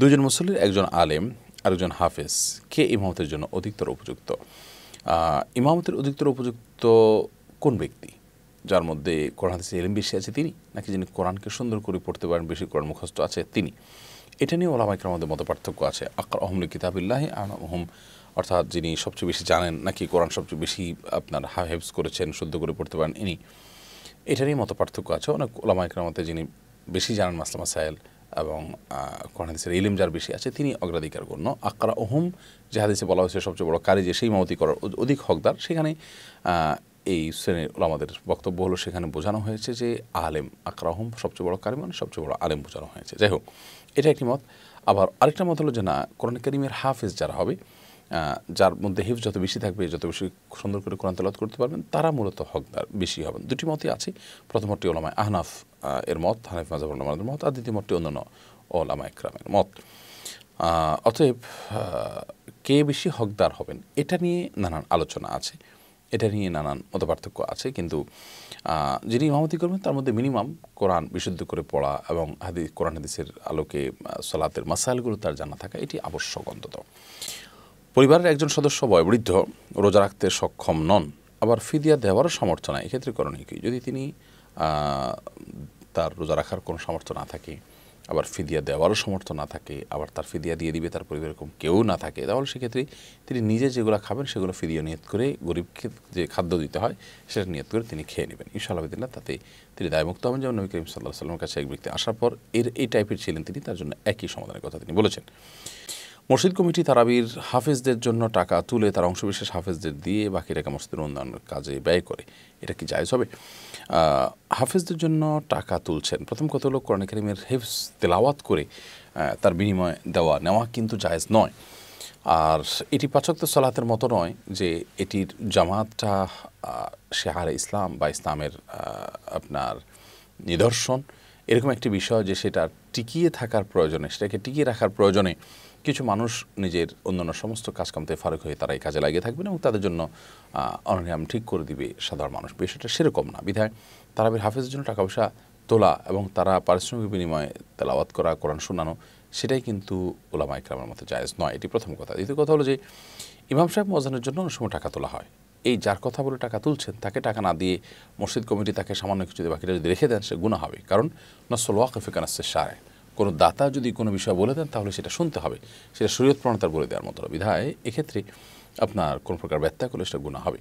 দুজন মুসল্লির একজন আলেম আরেকজন হাফেজ কে ইমামতের জন্য অধিকতর উপযুক্ত ইমামতের অধিকতর উপযুক্ত কোন ব্যক্তি যার মধ্যে কোরআন হাদিসের এলিম বেশি আছে তিনি নাকি যিনি কোরআনকে সুন্দর করে পড়তে পারেন বেশি কোরআন মুখস্থ আছে তিনি এটা নিয়ে ওলামাইকের মধ্যে মত পার্থক্য আছে আকর আহমুল কিতাবিল্লাহি আহম অর্থাৎ যিনি সবচেয়ে বেশি জানেন নাকি কোরআন সবচেয়ে বেশি আপনার হেফজ করেছেন শুদ্ধ করে পড়তে পারেন ইনি এটা নিয়ে মত পার্থক্য আছে অনেক মধ্যে যিনি বেশি জানেন মাসলামা সাহেল এবং হাদিসের ইলিম যার বেশি আছে তিনি অগ্রাধিকার গণ্য আকরা ওহম যে হাদিসে বলা হয়েছে সবচেয়ে বড় কারি যে সেই মামতি করার অধিক হকদার সেখানে এই শ্রেণীর আমাদের বক্তব্য হলো সেখানে বোঝানো হয়েছে যে আলেম আকরাহম সবচেয়ে বড় কারি মানে সবচেয়ে বড় আলেম বোঝানো হয়েছে যাই হোক এটা একটি মত আবার আরেকটা মত হলো যে না কোরআন করিমের হাফেজ যারা হবে যার মধ্যে হিফ যত বেশি থাকবে যত বেশি সুন্দর করে কোরআন তেলাত করতে পারবেন তারা মূলত হকদার বেশি হবেন দুটি মতই আছে প্রথম মতটি ওলামায় আহনাফ এর মত হানাফ মাজাবুল্লাহ মত আর দ্বিতীয় মতটি অন্যান্য ওলামা ইকরামের মত অতএব কে বেশি হকদার হবেন এটা নিয়ে নানান আলোচনা আছে এটা নিয়ে নানান মতপার্থক্য আছে কিন্তু যিনি ইমামতি করবেন তার মধ্যে মিনিমাম কোরআন বিশুদ্ধ করে পড়া এবং হাদি কোরআন হাদিসের আলোকে সলাতের মাসাইলগুলো তার জানা থাকা এটি আবশ্যক অন্তত পরিবারের একজন সদস্য বয়বৃদ্ধ রোজা রাখতে সক্ষম নন আবার ফিদিয়া দেওয়ারও সামর্থ্য নাই এক্ষেত্রে করণীয় কি যদি তিনি তার রোজা রাখার কোনো সামর্থ্য না থাকে আবার ফিদিয়া দেওয়ারও সামর্থ্য না থাকে আবার তার ফিদিয়া দিয়ে দিবে তার পরিবারের কম কেউ না থাকে তাহলে সেক্ষেত্রে তিনি নিজে যেগুলো খাবেন সেগুলো ফিদিয়া নিয়ত করে গরিবকে যে খাদ্য দিতে হয় সেটা নিয়ত করে তিনি খেয়ে নেবেন ইনশাআল্লাহ দিল্লা তাতে তিনি দায়মুক্ত হবেন যেমন নবী করিম সাল্লাহ সাল্লামের কাছে এক ব্যক্তি আসার পর এর এই টাইপের ছিলেন তিনি তার জন্য একই সমাধানের কথা তিনি বলেছেন মসজিদ কমিটি তারাবির হাফেজদের জন্য টাকা তুলে তার অংশবিশেষ হাফেজদের দিয়ে বাকি টাকা মসজিদের উন্নয়নের কাজে ব্যয় করে এটা কি জায়জ হবে হাফেজদের জন্য টাকা তুলছেন প্রথম কত লোক কোরআন করিমের হেফজ তেলাওয়াত করে তার বিনিময় দেওয়া নেওয়া কিন্তু জায়জ নয় আর এটি পাচক্য সলাতের মতো নয় যে এটির জামাতটা শেহার ইসলাম বা ইসলামের আপনার নিদর্শন এরকম একটি বিষয় যে সেটা টিকিয়ে থাকার প্রয়োজনে সেটাকে টিকিয়ে রাখার প্রয়োজনে কিছু মানুষ নিজের অন্যান্য সমস্ত কাজকামতে ফারুক হয়ে তারা এই কাজে লাগিয়ে থাকবেন এবং তাদের জন্য অনানিয়াম ঠিক করে দিবে সাধারণ মানুষ বিষয়টা সেরকম না বিধায় তারাবির হাফেজের জন্য টাকা পয়সা তোলা এবং তারা পারিশ্রমিক বিনিময়ে তেলাওয়াত করা কোরআন শোনানো সেটাই কিন্তু ওলামা ইকরামের মতো জায়েজ নয় এটি প্রথম কথা দ্বিতীয় কথা হলো যে ইমাম সাহেব মজানের জন্য অনেক সময় টাকা তোলা হয় এই যার কথা বলে টাকা তুলছেন তাকে টাকা না দিয়ে মসজিদ কমিটি তাকে সামান্য কিছু বাকিটা যদি রেখে দেন সে গুণা হবে কারণ নসল ওয়াকফিকান আসছে সারে কোনো দাতা যদি কোনো বিষয় বলে দেন তাহলে সেটা শুনতে হবে সেটা শরীয়ত প্রণতার বলে দেওয়ার মতো বিধায় এক্ষেত্রে আপনার কোনো প্রকার ব্যত্যা করলে সেটা গুণা হবে